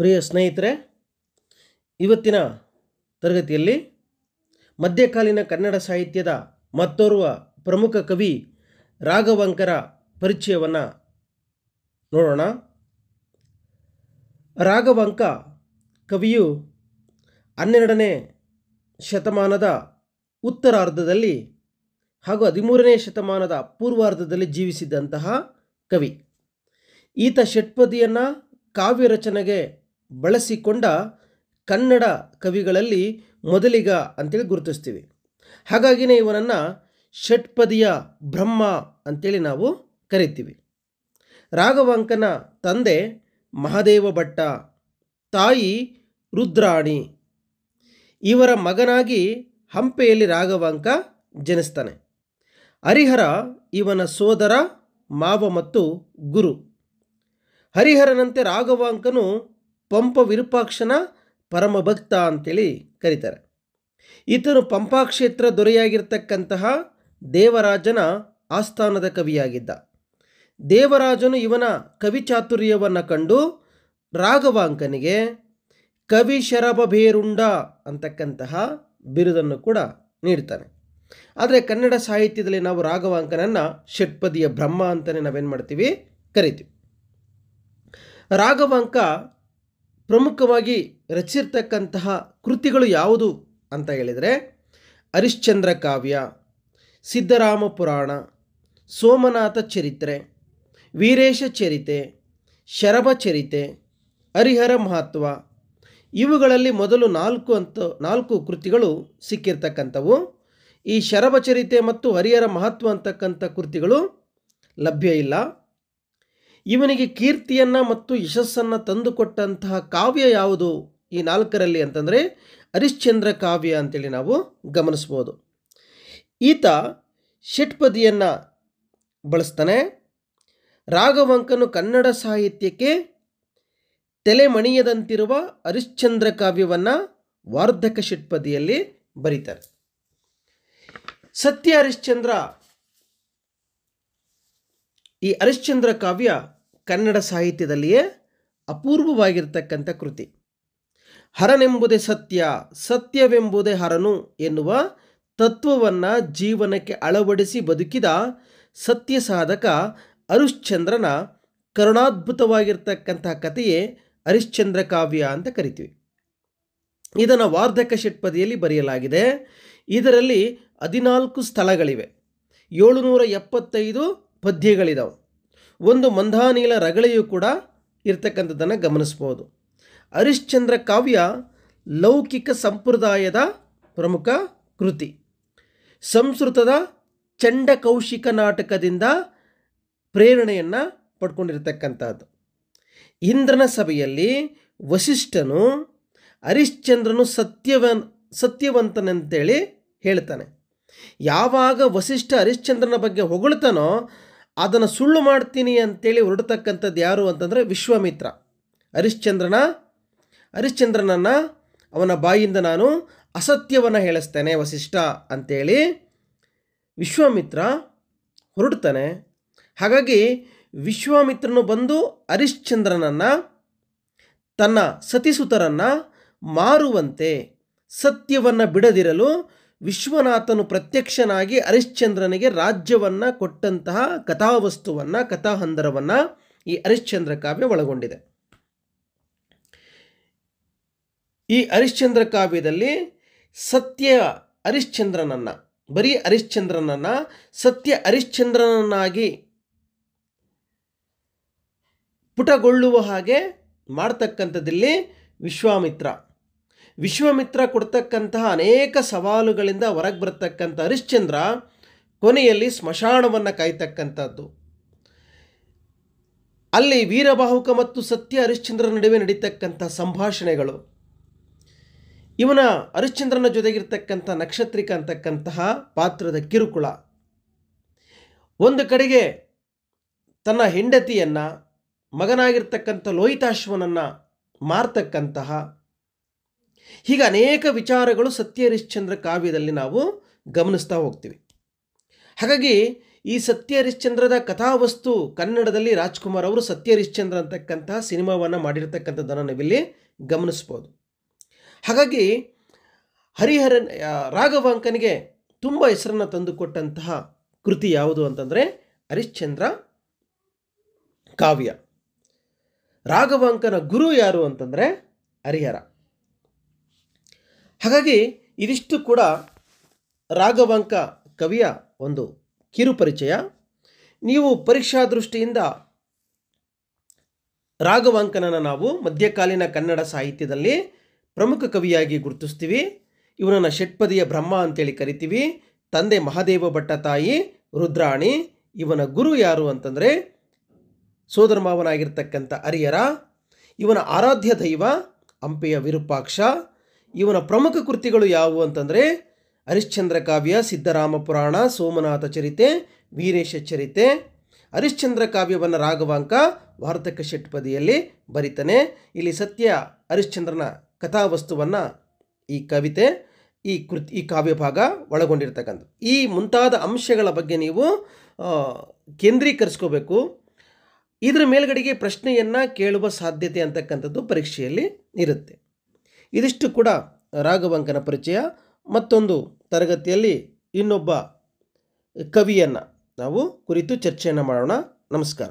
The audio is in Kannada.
ಪ್ರಿಯ ಸ್ನೇಹಿತರೆ ಇವತ್ತಿನ ತರಗತಿಯಲ್ಲಿ ಮಧ್ಯಕಾಲೀನ ಕನ್ನಡ ಸಾಹಿತ್ಯದ ಮತ್ತೋರ್ವ ಪ್ರಮುಖ ಕವಿ ರಾಘವಂಕರ ಪರಿಚಯವನ್ನು ನೋಡೋಣ ರಾಘವಂಕ ಕವಿಯು ಹನ್ನೆರಡನೇ ಶತಮಾನದ ಉತ್ತರಾರ್ಧದಲ್ಲಿ ಹಾಗೂ ಹದಿಮೂರನೇ ಶತಮಾನದ ಪೂರ್ವಾರ್ಧದಲ್ಲಿ ಜೀವಿಸಿದಂತಹ ಕವಿ ಈತ ಷಟ್ಪದಿಯನ್ನು ಕಾವ್ಯ ರಚನೆಗೆ ಬಳಸಿಕೊಂಡ ಕನ್ನಡ ಕವಿಗಳಲ್ಲಿ ಮೊದಲಿಗ ಅಂತೇಳಿ ಗುರುತಿಸ್ತೀವಿ ಹಾಗಾಗಿನೇ ಇವನನ್ನು ಷಟ್ಪದಿಯ ಬ್ರಹ್ಮ ಅಂತೇಳಿ ನಾವು ಕರಿತೀವಿ ರಾಘವಾಂಕನ ತಂದೆ ಮಹಾದೇವ ಭಟ್ಟ ತಾಯಿ ರುದ್ರಾಣಿ ಇವರ ಮಗನಾಗಿ ಹಂಪೆಯಲ್ಲಿ ರಾಘವಾಂಕ ಜನಿಸ್ತಾನೆ ಹರಿಹರ ಇವನ ಸೋದರ ಮಾವ ಮತ್ತು ಗುರು ಹರಿಹರನಂತೆ ರಾಘವಾಂಕನು ಪಂಪ ವಿರೂಪಾಕ್ಷನ ಪರಮಭಕ್ತ ಅಂತೇಳಿ ಕರೀತಾರೆ ಈತನು ಪಂಪಾಕ್ಷೇತ್ರ ದೊರೆಯಾಗಿರ್ತಕ್ಕಂತಹ ದೇವರಾಜನ ಆಸ್ಥಾನದ ಕವಿಯಾಗಿದ್ದ ದೇವರಾಜನು ಇವನ ಕವಿ ಚಾತುರ್ಯವನ್ನು ಕಂಡು ರಾಘವಾಂಕನಿಗೆ ಕವಿ ಶರಭಭೇರುಂಡ ಅಂತಕ್ಕಂತಹ ಬಿರುದನ್ನು ಕೂಡ ನೀಡ್ತಾನೆ ಆದರೆ ಕನ್ನಡ ಸಾಹಿತ್ಯದಲ್ಲಿ ನಾವು ರಾಘವಾಂಕನನ್ನು ಷಟ್ಪದಿಯ ಬ್ರಹ್ಮ ಅಂತಲೇ ನಾವೇನು ಮಾಡ್ತೀವಿ ಕರಿತೀವಿ ರಾಘವಾಂಕ ಪ್ರಮುಖವಾಗಿ ರಚಿರ್ತಕ್ಕಂತಹ ಕೃತಿಗಳು ಯಾವುದು ಅಂತ ಹೇಳಿದರೆ ಹರಿಶ್ಚಂದ್ರ ಕಾವ್ಯ ಸಿದ್ಧರಾಮ ಪುರಾಣ ಸೋಮನಾಥ ಚರಿತ್ರೆ ವೀರೇಶ ಚರಿತೆ ಶರಭ ಚರಿತೆ ಹರಿಹರ ಮಹತ್ವ ಇವುಗಳಲ್ಲಿ ಮೊದಲು ನಾಲ್ಕು ಅಂತ ನಾಲ್ಕು ಕೃತಿಗಳು ಸಿಕ್ಕಿರ್ತಕ್ಕಂಥವು ಈ ಶರಭ ಚರಿತೆ ಮತ್ತು ಹರಿಹರ ಮಹತ್ವ ಅಂತಕ್ಕಂಥ ಕೃತಿಗಳು ಲಭ್ಯ ಇಲ್ಲ ಇವನಿಗೆ ಕೀರ್ತಿಯನ್ನು ಮತ್ತು ಯಶಸ್ಸನ್ನು ತಂದುಕೊಟ್ಟಂತಹ ಕಾವ್ಯ ಯಾವುದು ಈ ನಾಲ್ಕರಲ್ಲಿ ಅಂತಂದರೆ ಹರಿಶ್ಚಂದ್ರ ಕಾವ್ಯ ಅಂತೇಳಿ ನಾವು ಗಮನಿಸ್ಬೋದು ಈತ ಷಟ್ಪದಿಯನ್ನು ಬಳಸ್ತಾನೆ ರಾಘವಂಕನು ಕನ್ನಡ ಸಾಹಿತ್ಯಕ್ಕೆ ತಲೆಮಣಿಯದಂತಿರುವ ಹರಿಶ್ಚಂದ್ರ ಕಾವ್ಯವನ್ನು ವಾರ್ಧಕ ಷಟ್ಪದಿಯಲ್ಲಿ ಬರೀತಾರೆ ಸತ್ಯ ಹರಿಶ್ಚಂದ್ರ ಈ ಹರಿಶ್ಚಂದ್ರ ಕಾವ್ಯ ಕನ್ನಡ ಸಾಹಿತ್ಯದಲ್ಲಿಯೇ ಅಪೂರ್ವವಾಗಿರ್ತಕ್ಕಂಥ ಕೃತಿ ಹರನೆಂಬುದೇ ಸತ್ಯ ಸತ್ಯವೆಂಬುದೇ ಹರನು ಎನ್ನುವ ತತ್ವವನ್ನು ಜೀವನಕ್ಕೆ ಅಳವಡಿಸಿ ಬದುಕಿದ ಸತ್ಯ ಸಾಧಕ ಹರಿಶ್ಚಂದ್ರನ ಕರುಣಾದ್ಭುತವಾಗಿರ್ತಕ್ಕಂಥ ಕಥೆಯೇ ಹರಿಶ್ಚಂದ್ರ ಕಾವ್ಯ ಅಂತ ಕರಿತೀವಿ ಇದನ್ನು ವಾರ್ಧಕ ಷಟ್ಪದಿಯಲ್ಲಿ ಬರೆಯಲಾಗಿದೆ ಇದರಲ್ಲಿ ಹದಿನಾಲ್ಕು ಸ್ಥಳಗಳಿವೆ ಏಳುನೂರ ಎಪ್ಪತ್ತೈದು ಪದ್ಯಗಳಿದಾವೆ ಒಂದು ಮಂದಾನೀಲ ರಗಳೆಯೂ ಕೂಡ ಇರ್ತಕ್ಕಂಥದ್ದನ್ನು ಗಮನಿಸ್ಬೋದು ಹರಿಶ್ಚಂದ್ರ ಕಾವ್ಯ ಲೌಕಿಕ ಸಂಪ್ರದಾಯದ ಪ್ರಮುಖ ಕೃತಿ ಸಂಸ್ಕೃತದ ಚಂಡಕೌಶಿಕ ನಾಟಕದಿಂದ ಪ್ರೇರಣೆಯನ್ನು ಪಡ್ಕೊಂಡಿರ್ತಕ್ಕಂಥದ್ದು ಇಂದ್ರನ ಸಭೆಯಲ್ಲಿ ವಸಿಷ್ಠನು ಹರಿಶ್ಚಂದ್ರನು ಸತ್ಯವನ್ ಸತ್ಯವಂತನಂತೇಳಿ ಹೇಳ್ತಾನೆ ಯಾವಾಗ ವಶಿಷ್ಠ ಹರಿಶ್ಚಂದ್ರನ ಬಗ್ಗೆ ಹೊಗಳ್ತಾನೋ ಅದನ್ನು ಸುಳ್ಳು ಮಾಡ್ತೀನಿ ಅಂತೇಳಿ ಹೊರಡ್ತಕ್ಕಂಥದ್ದು ಯಾರು ಅಂತಂದರೆ ವಿಶ್ವಾಮಿತ್ರ ಹರಿಶ್ಚಂದ್ರನ ಹರಿಶ್ಚಂದ್ರನನ್ನು ಅವನ ಬಾಯಿಂದ ನಾನು ಅಸತ್ಯವನ್ನು ಹೇಳಿಸ್ತೇನೆ ವಸಿಷ್ಠ ಅಂಥೇಳಿ ವಿಶ್ವಾಮಿತ್ರ ಹೊರಡ್ತಾನೆ ಹಾಗಾಗಿ ವಿಶ್ವಾಮಿತ್ರನು ಬಂದು ಹರಿಶ್ಚಂದ್ರನನ್ನು ತನ್ನ ಸತಿಸುತರನ್ನು ಮಾರುವಂತೆ ಸತ್ಯವನ್ನು ಬಿಡದಿರಲು ವಿಶ್ವನಾಥನು ಪ್ರತ್ಯಕ್ಷನಾಗಿ ಹರಿಶ್ಚಂದ್ರನಿಗೆ ರಾಜ್ಯವನ್ನು ಕೊಟ್ಟಂತಹ ಕಥಾವಸ್ತುವನ್ನು ಕಥಾಹಂದರವನ್ನು ಈ ಹರಿಶ್ಚಂದ್ರ ಕಾವ್ಯ ಒಳಗೊಂಡಿದೆ ಈ ಹರಿಶ್ಚಂದ್ರ ಕಾವ್ಯದಲ್ಲಿ ಸತ್ಯ ಹರಿಶ್ಚಂದ್ರನನ್ನು ಬರೀ ಹರಿಶ್ಚಂದ್ರನನ್ನು ಸತ್ಯ ಹರಿಶ್ಚಂದ್ರನನ್ನಾಗಿ ಪುಟಗೊಳ್ಳುವ ಹಾಗೆ ಮಾಡ್ತಕ್ಕಂಥದ್ದಿಲ್ಲಿ ವಿಶ್ವಾಮಿತ್ರ ವಿಶ್ವಮಿತ್ರ ಕೊಡ್ತಕ್ಕಂತಹ ಅನೇಕ ಸವಾಲುಗಳಿಂದ ಹೊರಗೆ ಬರತಕ್ಕಂಥ ಹರಿಶ್ಚಂದ್ರ ಕೊನೆಯಲ್ಲಿ ಸ್ಮಶಾನವನ್ನು ಕಾಯ್ತಕ್ಕಂಥದ್ದು ಅಲ್ಲಿ ವೀರಬಾಹುಕ ಮತ್ತು ಸತ್ಯ ಹರಿಶ್ಚಂದ್ರನ ನಡುವೆ ನಡೀತಕ್ಕಂಥ ಸಂಭಾಷಣೆಗಳು ಇವನ ಹರಿಶ್ಚಂದ್ರನ ಜೊತೆಗಿರ್ತಕ್ಕಂಥ ನಕ್ಷತ್ರಿಕ ಅಂತಕ್ಕಂತಹ ಪಾತ್ರದ ಕಿರುಕುಳ ಒಂದು ಕಡೆಗೆ ತನ್ನ ಹೆಂಡತಿಯನ್ನು ಮಗನಾಗಿರ್ತಕ್ಕಂಥ ಲೋಹಿತಾಶ್ವನನ್ನು ಮಾರ್ತಕ್ಕಂತಹ ಹೀಗೆ ಅನೇಕ ವಿಚಾರಗಳು ಸತ್ಯ ಹರಿಶ್ಚಂದ್ರ ಕಾವ್ಯದಲ್ಲಿ ನಾವು ಗಮನಿಸ್ತಾ ಹೋಗ್ತೀವಿ ಹಾಗಾಗಿ ಈ ಸತ್ಯ ಹರಿಶ್ಚಂದ್ರದ ಕಥಾವಸ್ತು ಕನ್ನಡದಲ್ಲಿ ರಾಜ್ಕುಮಾರ್ ಅವರು ಸತ್ಯ ಹರಿಶ್ಚಂದ್ರ ಅಂತಕ್ಕಂತಹ ಸಿನಿಮಾವನ್ನು ಮಾಡಿರ್ತಕ್ಕಂಥದ್ದನ್ನು ನಾವಿಲ್ಲಿ ಗಮನಿಸ್ಬೋದು ಹಾಗಾಗಿ ಹರಿಹರನ್ ರಾಘವಾಂಕನಿಗೆ ತುಂಬ ಹೆಸರನ್ನು ತಂದುಕೊಟ್ಟಂತಹ ಕೃತಿ ಯಾವುದು ಅಂತಂದರೆ ಹರಿಶ್ಚಂದ್ರ ಕಾವ್ಯ ರಾಘವಾಂಕನ ಗುರು ಯಾರು ಅಂತಂದರೆ ಹರಿಹರ ಹಾಗಾಗಿ ಇದಿಷ್ಟು ಕೂಡ ರಾಘವಾಂಕ ಕವಿಯ ಒಂದು ಕಿರು ಪರಿಚಯ ನೀವು ಪರೀಕ್ಷಾ ದೃಷ್ಟಿಯಿಂದ ರಾಘವಾಂಕನನ್ನು ನಾವು ಮಧ್ಯಕಾಲೀನ ಕನ್ನಡ ಸಾಹಿತ್ಯದಲ್ಲಿ ಪ್ರಮುಖ ಕವಿಯಾಗಿ ಗುರುತಿಸ್ತೀವಿ ಇವನನ್ನು ಷಟ್ಪದಿಯ ಬ್ರಹ್ಮ ಅಂತೇಳಿ ಕರಿತೀವಿ ತಂದೆ ಮಹಾದೇವ ಭಟ್ಟ ತಾಯಿ ರುದ್ರಾಣಿ ಇವನ ಗುರು ಯಾರು ಅಂತಂದರೆ ಸೋದರಮಾವನಾಗಿರ್ತಕ್ಕಂಥ ಅರಿಯರ ಇವನ ಆರಾಧ್ಯ ದೈವ ಹಂಪೆಯ ವಿರೂಪಾಕ್ಷ ಇವನ ಪ್ರಮುಖ ಕೃತಿಗಳು ಯಾವುವು ಅಂತಂದರೆ ಹರಿಶ್ಚಂದ್ರ ಕಾವ್ಯ ಸಿದ್ಧರಾಮ ಪುರಾಣ ಸೋಮನಾಥ ಚರಿತೆ ವೀರೇಶ ಚರಿತೆ ಹರಿಶ್ಚಂದ್ರ ಕಾವ್ಯವನ್ನು ರಾಘವಾಂಕ ವಾರ್ತಕ ಷಟ್ಪದಿಯಲ್ಲಿ ಬರಿತಾನೆ ಇಲ್ಲಿ ಸತ್ಯ ಹರಿಶ್ಚಂದ್ರನ ಕಥಾವಸ್ತುವನ್ನು ಈ ಕವಿತೆ ಈ ಕೃತಿ ಈ ಕಾವ್ಯಭಾಗ ಒಳಗೊಂಡಿರ್ತಕ್ಕಂಥ ಈ ಮುಂತಾದ ಅಂಶಗಳ ಬಗ್ಗೆ ನೀವು ಕೇಂದ್ರೀಕರಿಸ್ಕೋಬೇಕು ಇದರ ಮೇಲ್ಗಡೆಗೆ ಪ್ರಶ್ನೆಯನ್ನು ಕೇಳುವ ಸಾಧ್ಯತೆ ಅಂತಕ್ಕಂಥದ್ದು ಪರೀಕ್ಷೆಯಲ್ಲಿ ಇರುತ್ತೆ ಇದಿಷ್ಟು ಕೂಡ ರಾಘವಂಕನ ಪರಿಚಯ ಮತ್ತೊಂದು ತರಗತಿಯಲ್ಲಿ ಇನ್ನೊಬ್ಬ ಕವಿಯನ್ನು ನಾವು ಕುರಿತು ಚರ್ಚೆಯನ್ನು ಮಾಡೋಣ ನಮಸ್ಕಾರ